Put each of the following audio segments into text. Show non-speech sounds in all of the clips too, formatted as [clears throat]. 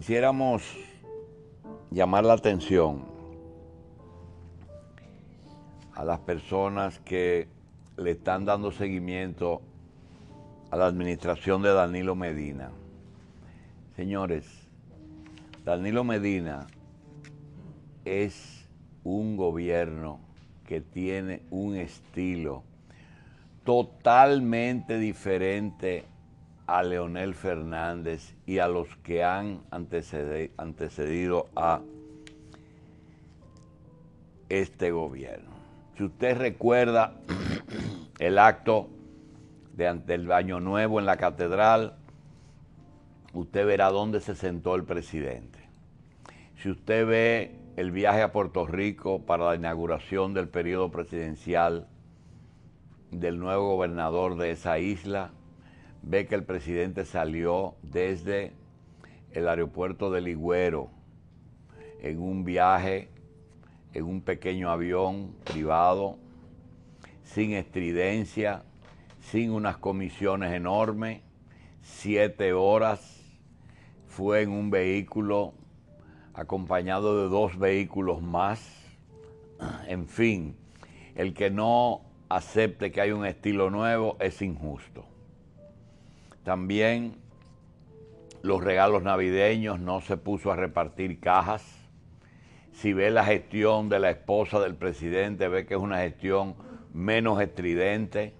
quisiéramos llamar la atención a las personas que le están dando seguimiento a la administración de Danilo Medina. Señores, Danilo Medina es un gobierno que tiene un estilo totalmente diferente a Leonel Fernández y a los que han antecedido a este gobierno. Si usted recuerda [coughs] el acto del Año Nuevo en la catedral, usted verá dónde se sentó el presidente. Si usted ve el viaje a Puerto Rico para la inauguración del periodo presidencial del nuevo gobernador de esa isla, ve que el presidente salió desde el aeropuerto de Ligüero en un viaje, en un pequeño avión privado, sin estridencia, sin unas comisiones enormes, siete horas, fue en un vehículo acompañado de dos vehículos más. [clears throat] En fin, el que no acepte que hay un estilo nuevo es injusto. También los regalos navideños, no se puso a repartir cajas. Si ve la gestión de la esposa del presidente, ve que es una gestión menos estridente,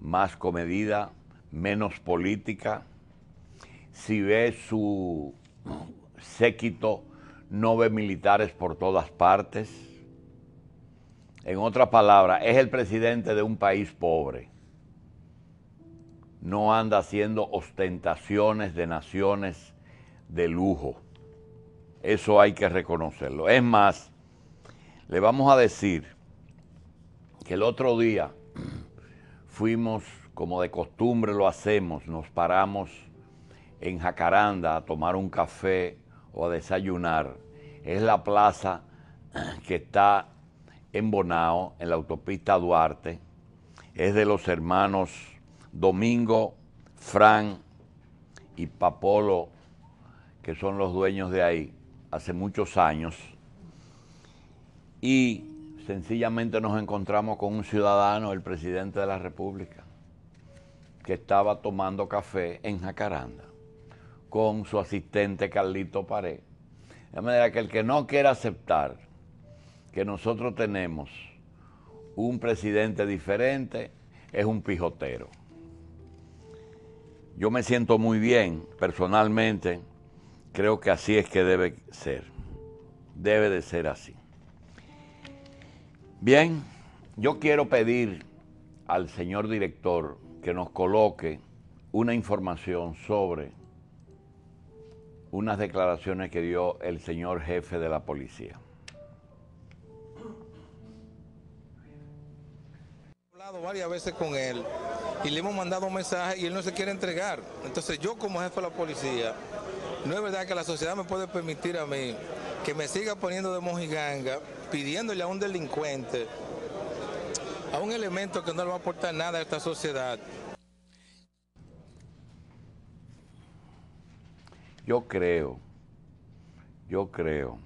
más comedida, menos política. Si ve su séquito, no ve militares por todas partes. En otras palabras, es el presidente de un país pobre no anda haciendo ostentaciones de naciones de lujo. Eso hay que reconocerlo. Es más, le vamos a decir que el otro día fuimos, como de costumbre lo hacemos, nos paramos en Jacaranda a tomar un café o a desayunar. Es la plaza que está en Bonao, en la autopista Duarte. Es de los hermanos Domingo, Fran y Papolo, que son los dueños de ahí, hace muchos años, y sencillamente nos encontramos con un ciudadano, el presidente de la República, que estaba tomando café en Jacaranda con su asistente Carlito Pared. De manera que el que no quiera aceptar que nosotros tenemos un presidente diferente es un pijotero. Yo me siento muy bien personalmente. Creo que así es que debe ser. Debe de ser así. Bien, yo quiero pedir al señor director que nos coloque una información sobre unas declaraciones que dio el señor jefe de la policía. varias veces con él y le hemos mandado mensajes y él no se quiere entregar. Entonces yo como jefe de la policía, no es verdad que la sociedad me puede permitir a mí que me siga poniendo de mojiganga, pidiéndole a un delincuente, a un elemento que no le va a aportar nada a esta sociedad. Yo creo, yo creo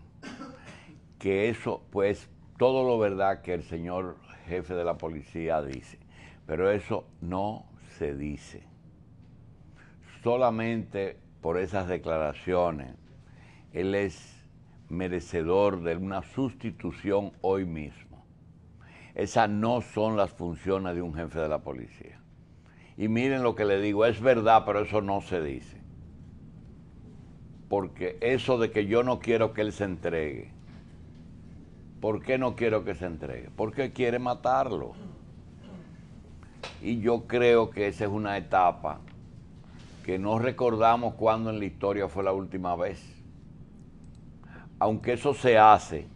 que eso, pues, todo lo verdad que el señor jefe de la policía dice. Pero eso no se dice. Solamente por esas declaraciones, él es merecedor de una sustitución hoy mismo. Esas no son las funciones de un jefe de la policía. Y miren lo que le digo, es verdad, pero eso no se dice. Porque eso de que yo no quiero que él se entregue, ¿Por qué no quiero que se entregue? Porque quiere matarlo. Y yo creo que esa es una etapa que no recordamos cuándo en la historia fue la última vez. Aunque eso se hace,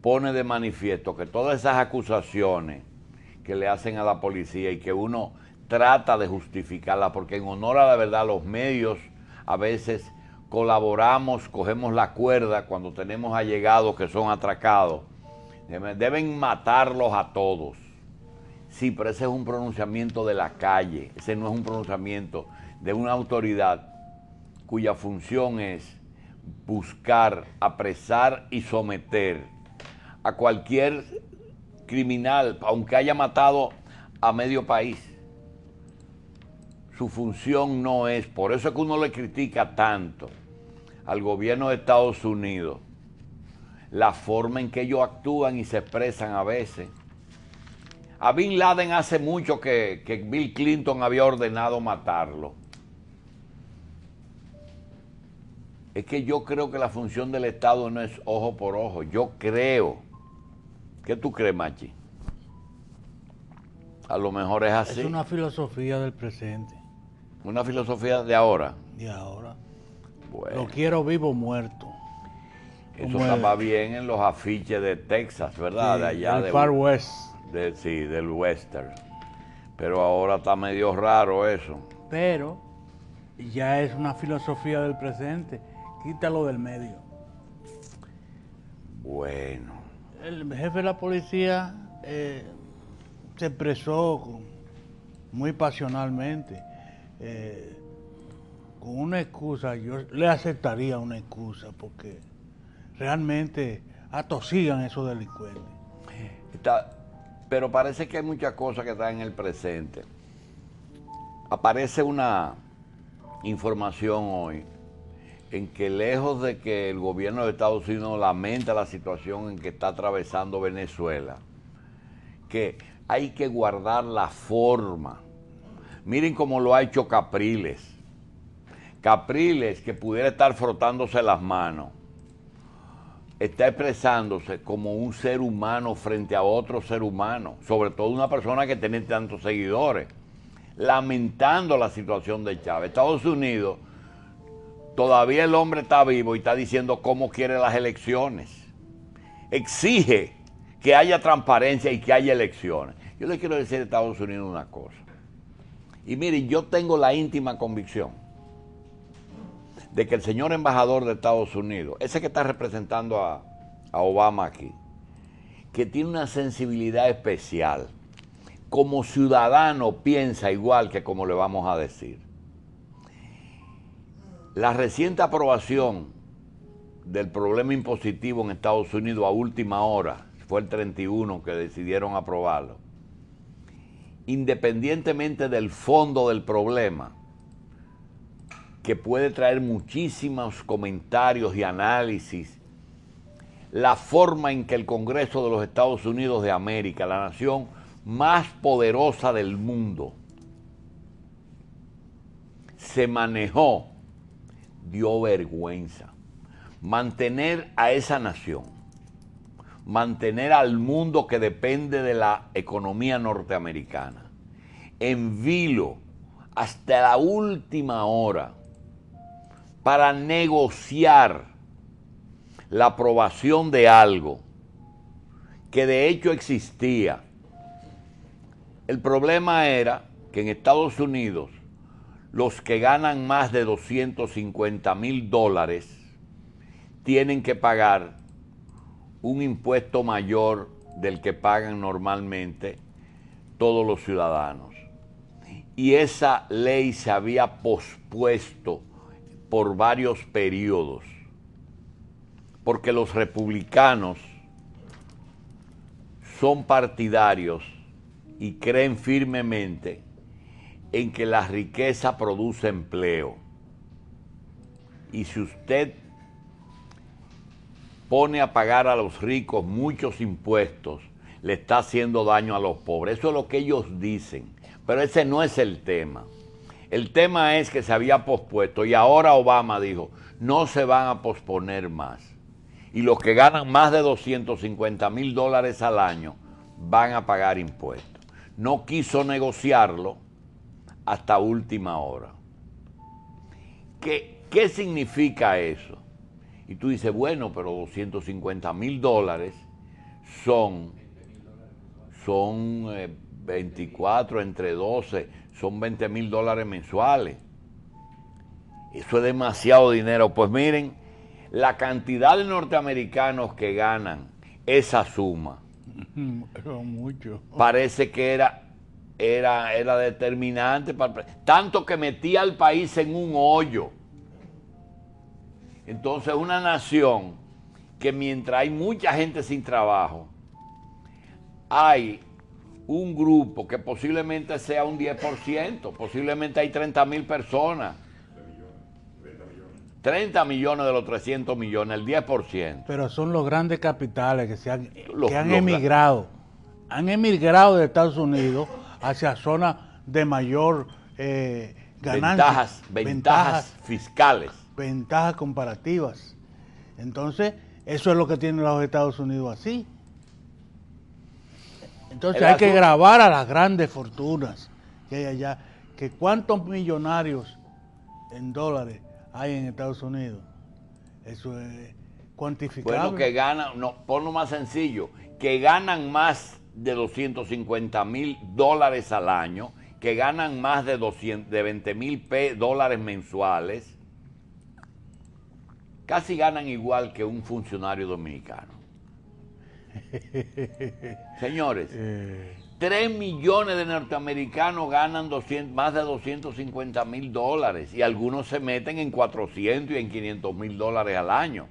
pone de manifiesto que todas esas acusaciones que le hacen a la policía y que uno trata de justificarla, porque en honor a la verdad los medios a veces colaboramos, cogemos la cuerda cuando tenemos allegados que son atracados. Deben matarlos a todos. Sí, pero ese es un pronunciamiento de la calle, ese no es un pronunciamiento de una autoridad cuya función es buscar, apresar y someter a cualquier criminal, aunque haya matado a medio país su función no es, por eso es que uno le critica tanto al gobierno de Estados Unidos, la forma en que ellos actúan y se expresan a veces. A Bin Laden hace mucho que, Bill Clinton había ordenado matarlo. Es que yo creo que la función del Estado no es ojo por ojo, yo creo. ¿Qué tú crees, Machi? A lo mejor es así. Es una filosofía del presente. Una filosofía de ahora. De ahora. Bueno. Lo quiero vivo o muerto. Eso estaba bien en los afiches de Texas, ¿verdad? de allá. Del Far West. De, sí, del Western. Pero ahora está medio raro eso. Pero ya es una filosofía del presente. Quítalo del medio. Bueno. El jefe de la policía eh, se expresó muy pasionalmente eh, con una excusa, yo le aceptaría una excusa porque realmente atosigan esos delincuentes. Está, pero parece que hay muchas cosas que están en el presente. Aparece una información hoy en que lejos de que el gobierno de Estados Unidos lamenta la situación en que está atravesando Venezuela, que hay que guardar la forma Miren cómo lo ha hecho Capriles. Capriles, que pudiera estar frotándose las manos, está expresándose como un ser humano frente a otro ser humano, sobre todo una persona que tiene tantos seguidores, lamentando la situación de Chávez. Estados Unidos, todavía el hombre está vivo y está diciendo cómo quiere las elecciones. Exige que haya transparencia y que haya elecciones. Yo le quiero decir a Estados Unidos una cosa. Y miren, yo tengo la íntima convicción de que el señor embajador de Estados Unidos, ese que está representando a, a Obama aquí, que tiene una sensibilidad especial, como ciudadano piensa igual que como le vamos a decir. La reciente aprobación del problema impositivo en Estados Unidos a última hora, fue el 31 que decidieron aprobarlo, independientemente del fondo del problema, que puede traer muchísimos comentarios y análisis, la forma en que el Congreso de los Estados Unidos de América, la nación más poderosa del mundo, se manejó, dio vergüenza. Mantener a esa nación mantener al mundo que depende de la economía norteamericana en vilo hasta la última hora para negociar la aprobación de algo que de hecho existía. El problema era que en Estados Unidos los que ganan más de 250 mil dólares tienen que pagar un impuesto mayor del que pagan normalmente todos los ciudadanos. Y esa ley se había pospuesto por varios periodos, porque los republicanos son partidarios y creen firmemente en que la riqueza produce empleo. Y si usted pone a pagar a los ricos muchos impuestos, le está haciendo daño a los pobres. Eso es lo que ellos dicen. Pero ese no es el tema. El tema es que se había pospuesto y ahora Obama dijo, no se van a posponer más. Y los que ganan más de 250 mil dólares al año van a pagar impuestos. No quiso negociarlo hasta última hora. ¿Qué, ¿Qué significa eso? Y tú dices, bueno, pero 250 mil dólares son, son 24 eh, entre 12, son 20 mil dólares mensuales. Eso es demasiado dinero. Pues miren, la cantidad de norteamericanos que ganan esa suma. Parece que era, era, era determinante. Para, tanto que metía al país en un hoyo. Entonces, una nación que mientras hay mucha gente sin trabajo, hay un grupo que posiblemente sea un 10%, posiblemente hay 30 mil personas. 30 millones de los 300 millones, el 10%. Pero son los grandes capitales que, se han, que han emigrado. Han emigrado de Estados Unidos hacia zonas de mayor eh, ventajas, ventajas fiscales ventajas comparativas. Entonces, eso es lo que tienen los Estados Unidos así. Entonces hay que grabar a las grandes fortunas que hay allá. Que cuántos millonarios en dólares hay en Estados Unidos. Eso es cuantificable. Bueno, que ganan, no, ponlo más sencillo, que ganan más de 250 mil dólares al año, que ganan más de, de 20 mil dólares mensuales, casi ganan igual que un funcionario dominicano. [laughs] Señores, 3 eh. millones de norteamericanos ganan más de 250 mil dólares y algunos se meten en 400 y en 500 mil dólares al año.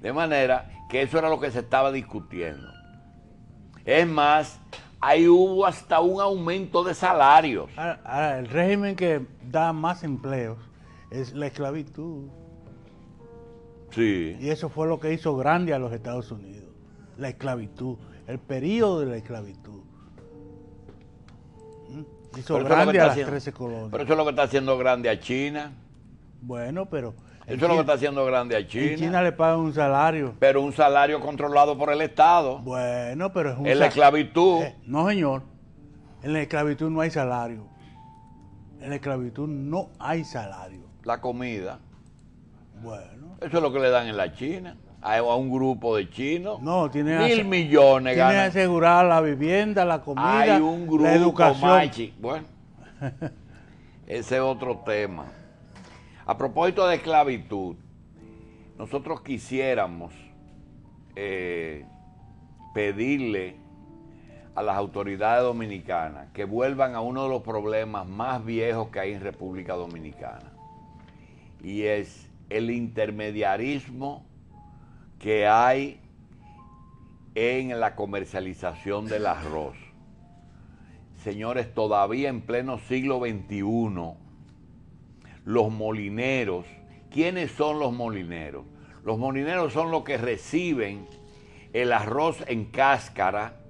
De manera que eso era lo que se estaba discutiendo. Es más, ahí hubo hasta un aumento de salarios. el régimen que da más empleos es la esclavitud. Y eso fue lo que hizo grande a los Estados Unidos, la esclavitud, el periodo de la esclavitud. ¿Mm? Hizo grande a las trece 13 colonias. Pero eso es lo que está haciendo grande a China. Bueno, pero... Eso es lo que está haciendo grande a China. En China le paga un salario. Pero un salario controlado por el Estado. Bueno, pero es un... En la esclavitud. Eh, no, señor. En la esclavitud no hay salario. En la esclavitud no hay salario. La comida. Bueno. Eso es lo que le dan en la China. A, un grupo de chinos. No, tiene Mil millones Tiene asegurar la vivienda, la comida, la educación. Bueno, [laughs] ese es otro tema. A propósito de esclavitud, nosotros quisiéramos eh, pedirle a las autoridades dominicanas que vuelvan a uno de los problemas más viejos que hay en República Dominicana. Y es el intermediarismo que hay en la comercialización del arroz. Señores, todavía en pleno siglo XXI, los molineros, ¿quiénes son los molineros? Los molineros son los que reciben el arroz en cáscara,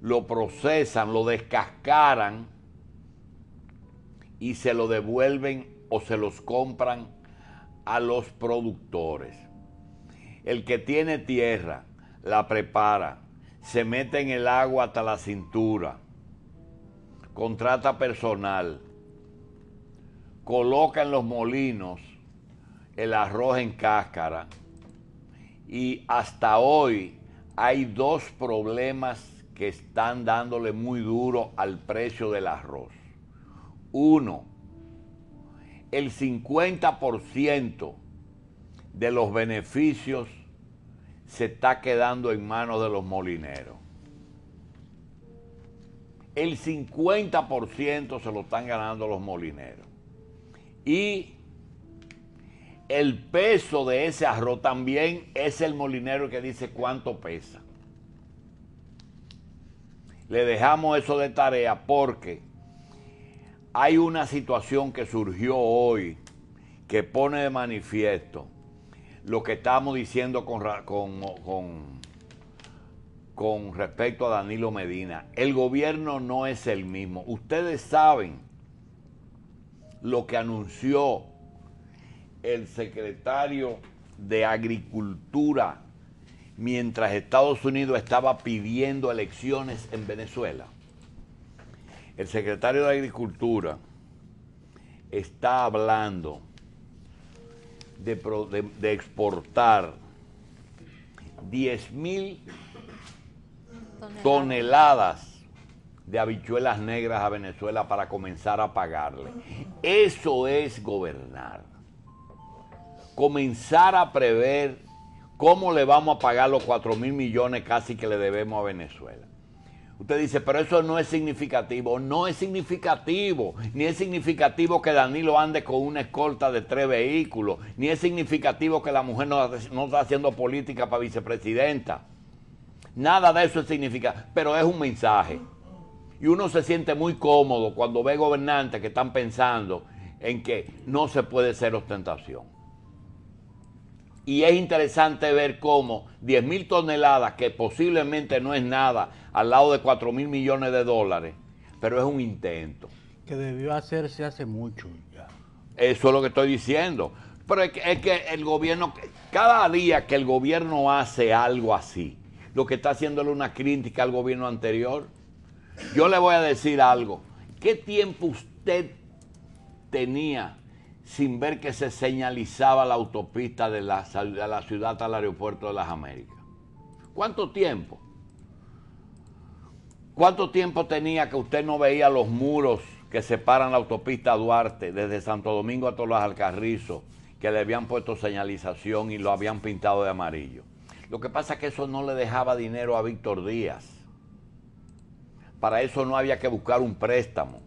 lo procesan, lo descascaran y se lo devuelven o se los compran a los productores. El que tiene tierra, la prepara, se mete en el agua hasta la cintura, contrata personal, coloca en los molinos el arroz en cáscara y hasta hoy hay dos problemas que están dándole muy duro al precio del arroz. Uno, el 50% de los beneficios se está quedando en manos de los molineros. El 50% se lo están ganando los molineros. Y el peso de ese arroz también es el molinero que dice cuánto pesa. Le dejamos eso de tarea porque hay una situación que surgió hoy que pone de manifiesto lo que estamos diciendo con, con, respecto a Danilo Medina. El gobierno no es el mismo. Ustedes saben lo que anunció el secretario de Agricultura mientras Estados Unidos estaba pidiendo elecciones en Venezuela el secretario de Agricultura está hablando de, exportar 10 mil toneladas de habichuelas negras a Venezuela para comenzar a pagarle. Eso es gobernar. Comenzar a prever cómo le vamos a pagar los 4 mil millones casi que le debemos a Venezuela. Usted dice, pero eso no es significativo. No es significativo. Ni es significativo que Danilo ande con una escolta de tres vehículos. Ni es significativo que la mujer no, está haciendo política para vicepresidenta. Nada de eso es significativo. Pero es un mensaje. Y uno se siente muy cómodo cuando ve gobernantes que están pensando en que no se puede ser ostentación. Y es interesante ver cómo 10 mil toneladas, que posiblemente no es nada, al lado de 4 mil millones de dólares, pero es un intento. Que debió hacerse hace mucho ya. Eso es lo que estoy diciendo. Pero es que, es que el gobierno, cada día que el gobierno hace algo así, lo que está haciéndole una crítica al gobierno anterior, yo le voy a decir algo. ¿Qué tiempo usted tenía sin ver que se señalizaba la autopista de la, la ciudad al aeropuerto de las Américas. ¿Cuánto tiempo? ¿Cuánto tiempo tenía que usted no veía los muros que separan la autopista Duarte desde Santo Domingo a los Alcarrizo, que le habían puesto señalización y lo habían pintado de amarillo? Lo que pasa es que eso no le dejaba dinero a Víctor Díaz. Para eso no había que buscar un préstamo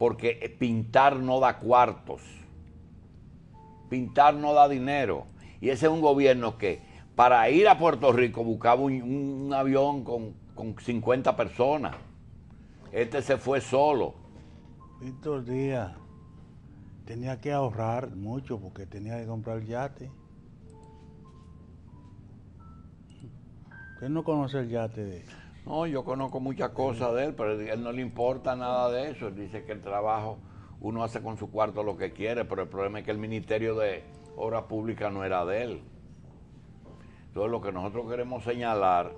porque pintar no da cuartos, pintar no da dinero. Y ese es un gobierno que para ir a Puerto Rico buscaba un, avión con, 50 personas. Este se fue solo. Víctor Díaz tenía que ahorrar mucho porque tenía que comprar yate. Usted no conoce el yate de... No, yo conozco muchas cosas de él, pero a él no le importa nada de eso. dice que el trabajo, uno hace con su cuarto lo que quiere, pero el problema es que el Ministerio de Obras Públicas no era de él. Entonces lo que nosotros queremos señalar,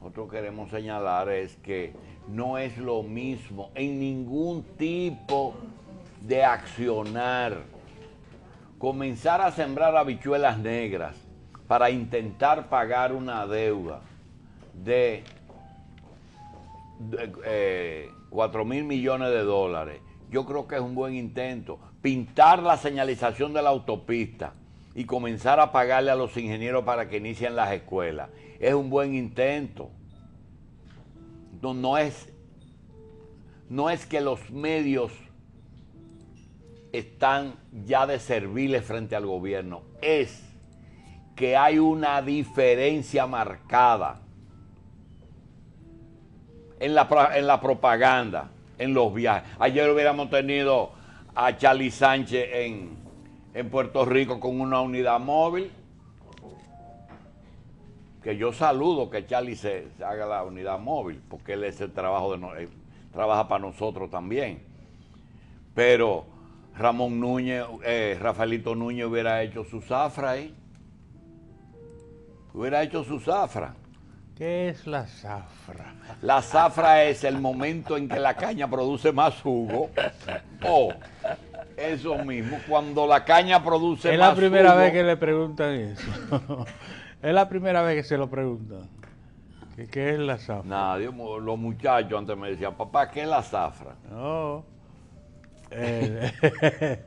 nosotros queremos señalar es que no es lo mismo en ningún tipo de accionar. Comenzar a sembrar habichuelas negras para intentar pagar una deuda de, 4 eh, mil millones de dólares. Yo creo que es un buen intento. Pintar la señalización de la autopista y comenzar a pagarle a los ingenieros para que inicien las escuelas. Es un buen intento. No, es, no es que los medios están ya de serviles frente al gobierno. Es que hay una diferencia marcada en la, propaganda, en los viajes. Ayer hubiéramos tenido a Charlie Sánchez en, Puerto Rico con una unidad móvil. Que yo saludo que Charlie se, haga la unidad móvil, porque él es el trabajo de no, trabaja para nosotros también. Pero Ramón Núñez, eh, Rafaelito Núñez hubiera hecho su zafra ahí. Hubiera hecho su zafra. ¿Qué es la zafra? La zafra es el momento en que la caña produce más jugo. O oh, eso mismo, cuando la caña produce más jugo. Es la primera vez que le preguntan eso. [laughs] es la primera vez que se lo preguntan. ¿Qué, es la zafra? los muchachos antes me decían, papá, ¿qué es la zafra? No. Eh, [laughs]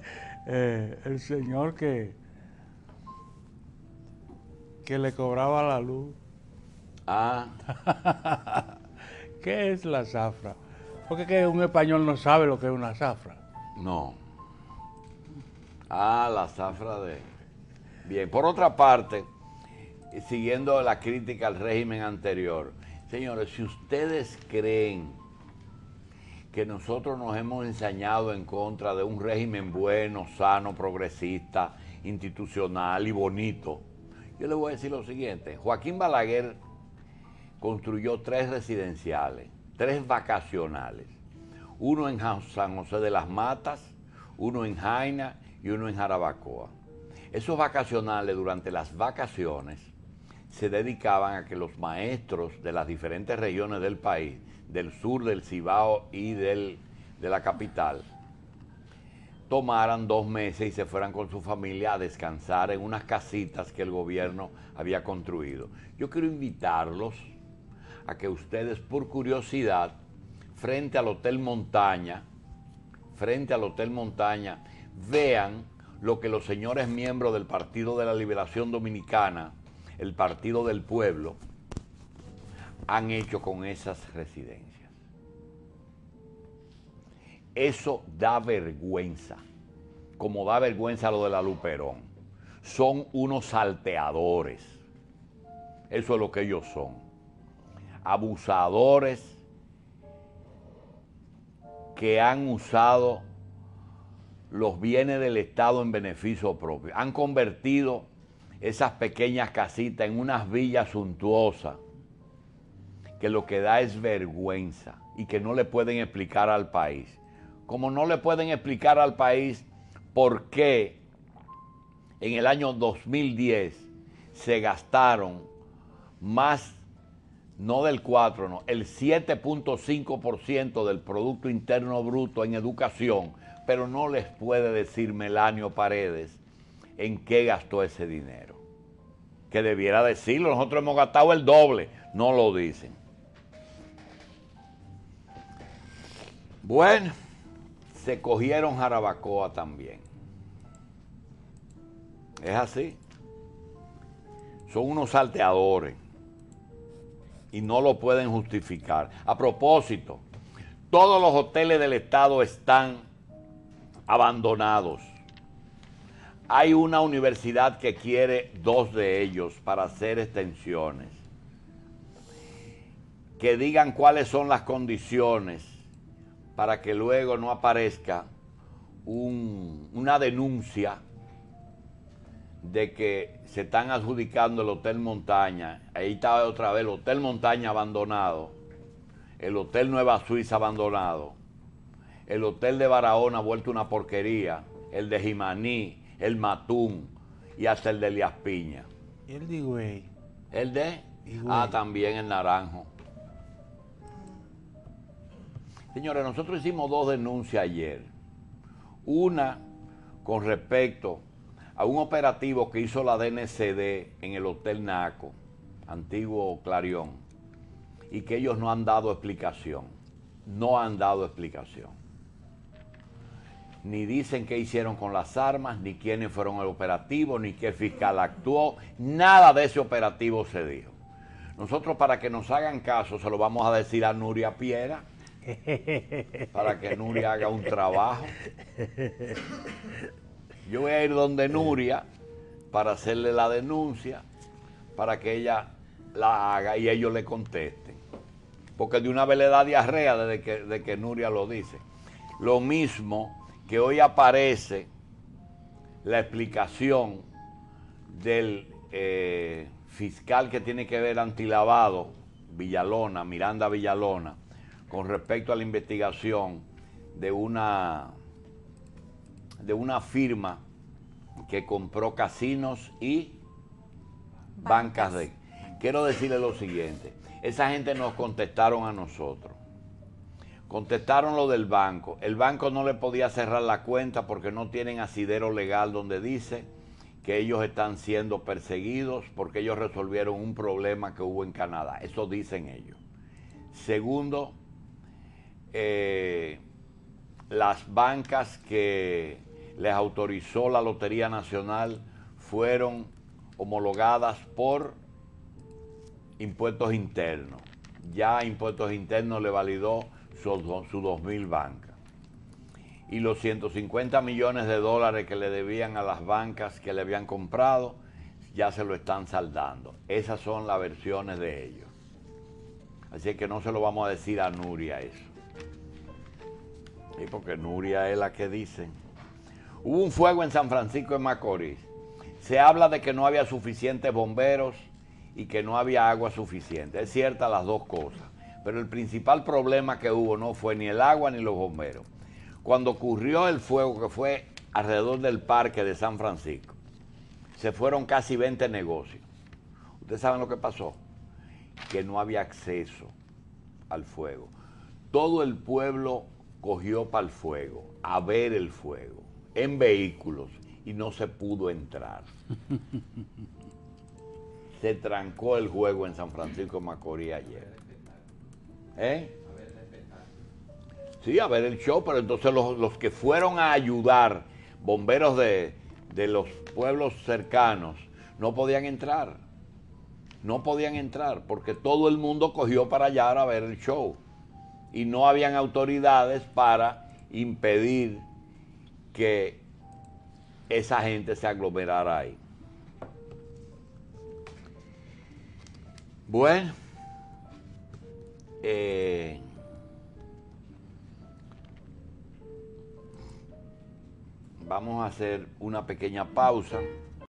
eh, el señor que, que le cobraba la luz [laughs] ¿Qué es la zafra? Porque un español no sabe lo que es una zafra. No. Ah, la zafra de... Bien, por otra parte, siguiendo la crítica al régimen anterior, señores, si ustedes creen que nosotros nos hemos ensañado en contra de un régimen bueno, sano, progresista, institucional y bonito, yo les voy a decir lo siguiente, Joaquín Balaguer construyó tres residenciales, tres vacacionales, uno en San José de las Matas, uno en Jaina y uno en Jarabacoa. Esos vacacionales durante las vacaciones se dedicaban a que los maestros de las diferentes regiones del país, del sur, del Cibao y del, de la capital, tomaran dos meses y se fueran con su familia a descansar en unas casitas que el gobierno había construido. Yo quiero invitarlos a que ustedes por curiosidad, frente al Hotel Montaña, frente al Hotel Montaña, vean lo que los señores miembros del Partido de la Liberación Dominicana, el Partido del Pueblo, han hecho con esas residencias. Eso da vergüenza, como da vergüenza lo de la Luperón. Son unos salteadores. Eso es lo que ellos son abusadores que han usado los bienes del Estado en beneficio propio. Han convertido esas pequeñas casitas en unas villas suntuosas que lo que da es vergüenza y que no le pueden explicar al país. Como no le pueden explicar al país por qué en el año 2010 se gastaron más no del 4, no, el 7.5% del Producto Interno Bruto en educación, pero no les puede decir Melanio Paredes en qué gastó ese dinero. Que debiera decirlo, nosotros hemos gastado el doble, no lo dicen. Bueno, se cogieron Jarabacoa también. Es así. Son unos salteadores y no lo pueden justificar. A propósito, todos los hoteles del Estado están abandonados. Hay una universidad que quiere dos de ellos para hacer extensiones. Que digan cuáles son las condiciones para que luego no aparezca una denuncia de que se están adjudicando el Hotel Montaña. Ahí estaba otra vez el Hotel Montaña abandonado, el Hotel Nueva Suiza abandonado, el Hotel de Barahona vuelto una porquería, el de Jimaní, el Matún y hasta el de liaspiña Piña. el de Güey? ¿El de? Ah, también el Naranjo. Señores, nosotros hicimos dos denuncias ayer. Una con respecto a un operativo que hizo la DNCD en el Hotel Naco, antiguo Clarión, y que ellos no han dado explicación. No han dado explicación. Ni dicen qué hicieron con las armas, ni quiénes fueron el operativo, ni qué fiscal actuó. Nada de ese operativo se dijo. Nosotros para que nos hagan caso se lo vamos a decir a Nuria Piera, para que Nuria haga un trabajo. [laughs] Yo voy a ir donde eh. Nuria para hacerle la denuncia, para que ella la haga y ellos le contesten. Porque de una vez le da diarrea desde que, de que Nuria lo dice. Lo mismo que hoy aparece la explicación del eh, fiscal que tiene que ver antilavado, Villalona, Miranda Villalona, con respecto a la investigación de una de una firma que compró casinos y bancas, de... Quiero decirle lo siguiente, esa gente nos contestaron a nosotros. Contestaron lo del banco. El banco no le podía cerrar la cuenta porque no tienen asidero legal donde dice que ellos están siendo perseguidos porque ellos resolvieron un problema que hubo en Canadá. Eso dicen ellos. Segundo, eh, las bancas que les autorizó la Lotería Nacional fueron homologadas por impuestos internos. Ya impuestos internos le validó sus su 2.000 bancas. Y los 150 millones de dólares que le debían a las bancas que le habían comprado, ya se lo están saldando. Esas son las versiones de ellos. Así que no se lo vamos a decir a Nuria eso. y porque Nuria es la que dicen. Hubo un fuego en San Francisco de Macorís. Se habla de que no había suficientes bomberos y que no había agua suficiente. Es cierta las dos cosas. Pero el principal problema que hubo no fue ni el agua ni los bomberos. Cuando ocurrió el fuego que fue alrededor del parque de San Francisco, se fueron casi 20 negocios. Ustedes saben lo que pasó, que no había acceso al fuego. Todo el pueblo cogió para el fuego, a ver el fuego en vehículos y no se pudo entrar. [laughs] se trancó el juego en San Francisco de Macorís ayer. ¿Eh? Sí, a ver el show, pero entonces los, que fueron a ayudar, bomberos de, de los pueblos cercanos, no podían entrar. No podían entrar porque todo el mundo cogió para allá a ver el show. Y no habían autoridades para impedir que esa gente se aglomerara ahí. Bueno, eh, vamos a hacer una pequeña pausa.